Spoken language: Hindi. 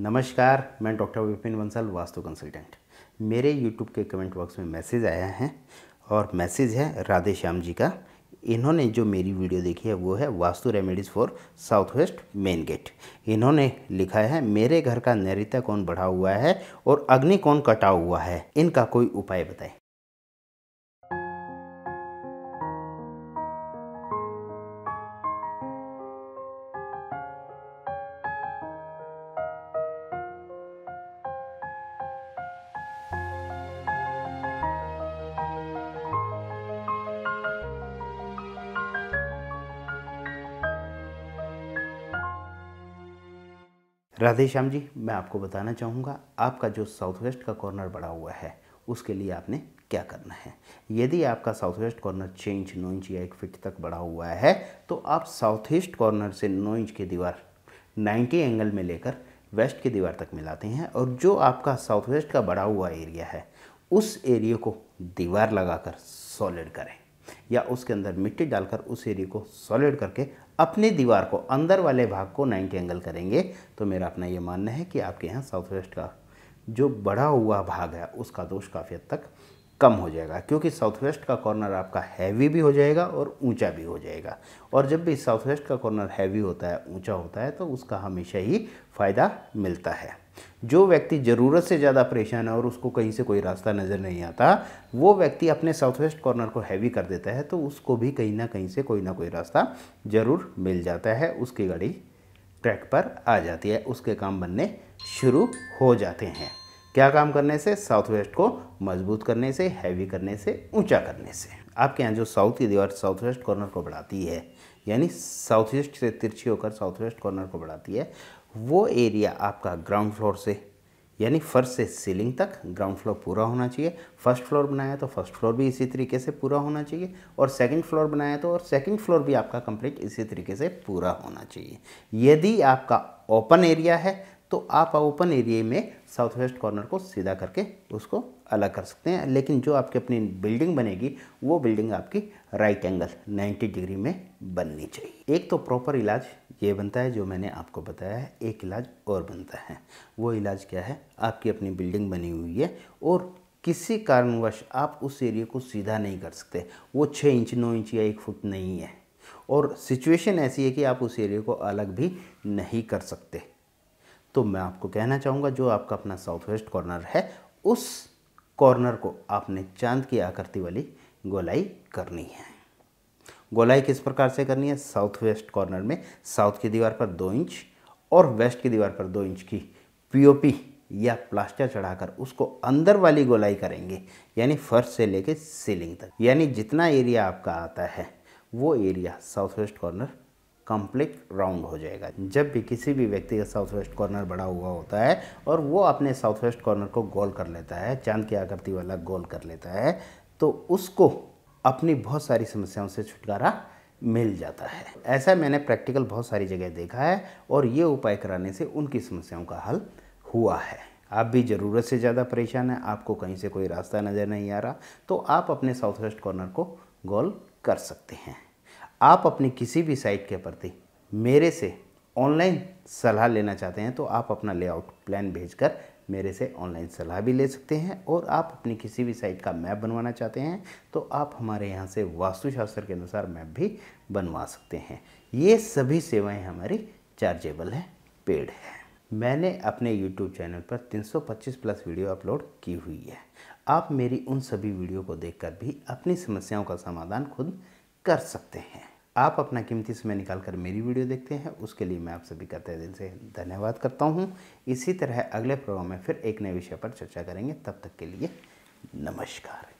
नमस्कार मैं डॉक्टर विपिन बंसल वास्तु कंसल्टेंट मेरे यूट्यूब के कमेंट बॉक्स में मैसेज आया है और मैसेज है राधे श्याम जी का इन्होंने जो मेरी वीडियो देखी है वो है vastu remedies for south west main gate इन्होंने लिखा है मेरे घर का नैरिता कौन बढ़ा हुआ है और अग्नि कौन कटा हुआ है इनका कोई उपाय बताएं राधे श्याम जी मैं आपको बताना चाहूँगा आपका जो साउथ वेस्ट का कॉर्नर बढ़ा हुआ है उसके लिए आपने क्या करना है यदि आपका साउथ वेस्ट कॉर्नर छः इंच नौ इंच या एक फिट तक बढ़ा हुआ है तो आप साउथ ईस्ट कॉर्नर से नौ इंच की दीवार 90 एंगल में लेकर वेस्ट की दीवार तक मिलाते हैं और जो आपका साउथ वेस्ट का बढ़ा हुआ एरिया है उस एरिया को दीवार लगाकर सॉलिड करें या उसके अंदर मिट्टी डालकर उस एरिए को सॉलिड करके अपनी दीवार को अंदर वाले भाग को 90 एंगल करेंगे तो मेरा अपना ये मानना है कि आपके यहाँ साउथ वेस्ट का जो बढ़ा हुआ भाग है उसका दोष काफ़ी हद तक कम हो जाएगा क्योंकि साउथ वेस्ट का कॉर्नर आपका हैवी भी हो जाएगा और ऊंचा भी हो जाएगा और जब भी साउथ वेस्ट का कॉर्नर हैवी होता है ऊंचा होता है तो उसका हमेशा ही फ़ायदा मिलता है जो व्यक्ति ज़रूरत से ज़्यादा परेशान है और उसको कहीं से कोई रास्ता नज़र नहीं आता वो व्यक्ति अपने साउथ वेस्ट कॉर्नर को हैवी कर देता है तो उसको भी कहीं ना कहीं से कोई ना कोई रास्ता ज़रूर मिल जाता है उसकी गाड़ी ट्रैक पर आ जाती है उसके काम बनने शुरू हो जाते हैं क्या काम करने से साउथ वेस्ट को मजबूत करने से हैवी करने से ऊंचा करने से आपके यहाँ जो साउथ की दीवार साउथ वेस्ट कॉर्नर को बढ़ाती है यानी साउथ ईस्ट से तिरछी होकर साउथ वेस्ट कॉर्नर को बढ़ाती है वो एरिया आपका ग्राउंड फ्लोर से यानी फर्स्ट से सीलिंग तक ग्राउंड फ्लोर पूरा होना चाहिए फर्स्ट फ्लोर बनाया तो फर्स्ट फ्लोर भी इसी तरीके से पूरा होना चाहिए और सेकंड फ्लोर बनाया तो और सेकंड फ्लोर भी आपका कंप्लीट इसी तरीके से पूरा होना चाहिए यदि आपका ओपन एरिया है तो आप ओपन एरिए में साउथ वेस्ट कॉर्नर को सीधा करके उसको अलग कर सकते हैं लेकिन जो आपकी अपनी बिल्डिंग बनेगी वो बिल्डिंग आपकी राइट एंगल 90 डिग्री में बननी चाहिए एक तो प्रॉपर इलाज ये बनता है जो मैंने आपको बताया है एक इलाज और बनता है वो इलाज क्या है आपकी अपनी बिल्डिंग बनी हुई है और किसी कारणवश आप उस एरिया को सीधा नहीं कर सकते वो छः इंच नौ इंच या एक फुट नहीं है और सिचुएशन ऐसी है कि आप उस एरिया को अलग भी नहीं कर सकते तो मैं आपको कहना चाहूँगा जो आपका अपना साउथ वेस्ट कॉर्नर है उस कॉर्नर को आपने चांद की आकृति वाली गोलाई करनी है गोलाई किस प्रकार से करनी है साउथ वेस्ट कॉर्नर में साउथ की दीवार पर दो इंच और वेस्ट की दीवार पर दो इंच की पीओपी या प्लास्टर चढ़ाकर उसको अंदर वाली गोलाई करेंगे यानी फर्श से लेके सीलिंग तक यानी जितना एरिया आपका आता है वो area south west corner complete round हो जाएगा जब भी किसी भी व्यक्ति का साउथ वेस्ट कॉर्नर बड़ा हुआ होता है और वो अपने साउथ वेस्ट कॉर्नर को गोल कर लेता है चांद की आकृति वाला गोल कर लेता है तो उसको अपनी बहुत सारी समस्याओं से छुटकारा मिल जाता है ऐसा मैंने प्रैक्टिकल बहुत सारी जगह देखा है और ये उपाय कराने से उनकी समस्याओं का हल हुआ है आप भी ज़रूरत से ज़्यादा परेशान हैं आपको कहीं से कोई रास्ता नज़र नहीं आ रहा तो आप अपने साउथ वेस्ट कॉर्नर को गोल कर सकते हैं आप अपनी किसी भी साइट के प्रति मेरे से ऑनलाइन सलाह लेना चाहते हैं तो आप अपना लेआउट प्लान भेजकर मेरे से ऑनलाइन सलाह भी ले सकते हैं और आप अपनी किसी भी साइट का मैप बनवाना चाहते हैं तो आप हमारे यहाँ से वास्तुशास्त्र के अनुसार मैप भी बनवा सकते हैं ये सभी सेवाएं हमारी चार्जेबल हैं पेड है मैंने अपने YouTube चैनल पर 325 प्लस वीडियो अपलोड की हुई है आप मेरी उन सभी वीडियो को देखकर भी अपनी समस्याओं का समाधान खुद कर सकते हैं आप अपना कीमती समय निकाल कर मेरी वीडियो देखते हैं उसके लिए मैं आप सभी का तय दिल से धन्यवाद करता हूँ इसी तरह अगले प्रोग्राम में फिर एक नए विषय पर चर्चा करेंगे तब तक के लिए नमस्कार